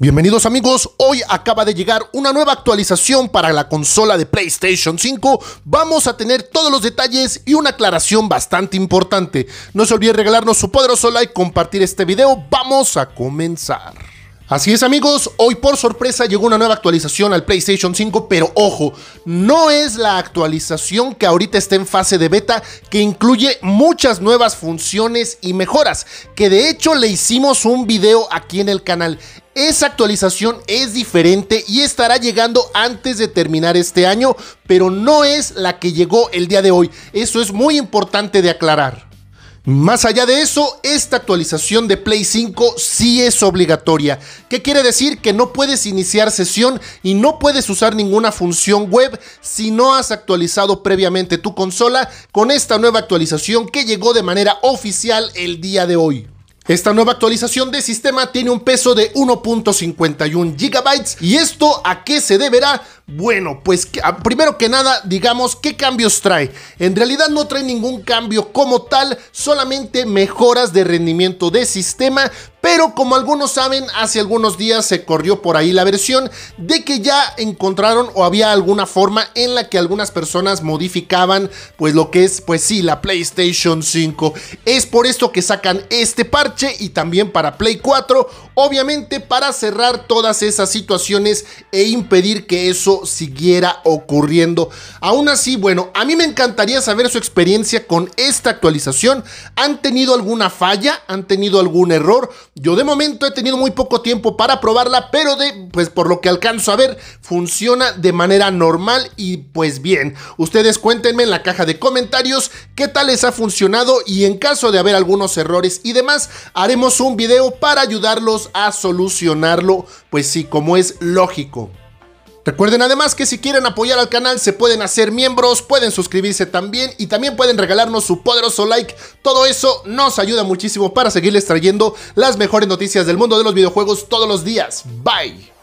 Bienvenidos amigos, hoy acaba de llegar una nueva actualización para la consola de PlayStation 5. Vamos a tener todos los detalles y una aclaración bastante importante. No se olviden regalarnos su poderoso like, compartir este video. Vamos a comenzar. Así es amigos, hoy por sorpresa llegó una nueva actualización al PlayStation 5, pero ojo, no es la actualización que ahorita está en fase de beta, que incluye muchas nuevas funciones y mejoras, que de hecho le hicimos un video aquí en el canal. Esa actualización es diferente y estará llegando antes de terminar este año, pero no es la que llegó el día de hoy. Eso es muy importante de aclarar. Más allá de eso, esta actualización de Play 5 sí es obligatoria. ¿Qué quiere decir? Que no puedes iniciar sesión y no puedes usar ninguna función web si no has actualizado previamente tu consola con esta nueva actualización que llegó de manera oficial el día de hoy. Esta nueva actualización de sistema tiene un peso de 1.51 GB y esto a qué se deberá? Bueno, pues ah, primero que nada, digamos qué cambios trae. En realidad no trae ningún cambio como tal, solamente mejoras de rendimiento de sistema, pero como algunos saben, hace algunos días se corrió por ahí la versión de que ya encontraron o había alguna forma en la que algunas personas modificaban pues lo que es pues sí, la PlayStation 5. Es por esto que sacan este parche y también para Play 4, obviamente para cerrar todas esas situaciones e impedir que eso siguiera ocurriendo. Aún así, bueno, a mí me encantaría saber su experiencia con esta actualización. ¿Han tenido alguna falla? ¿Han tenido algún error? Yo de momento he tenido muy poco tiempo para probarla, pero de, pues por lo que alcanzo a ver, funciona de manera normal y pues bien. Ustedes cuéntenme en la caja de comentarios qué tal les ha funcionado y en caso de haber algunos errores y demás, haremos un video para ayudarlos a solucionarlo, pues sí, como es lógico. Recuerden además que si quieren apoyar al canal se pueden hacer miembros, pueden suscribirse también y también pueden regalarnos su poderoso like. Todo eso nos ayuda muchísimo para seguirles trayendo las mejores noticias del mundo de los videojuegos todos los días. Bye.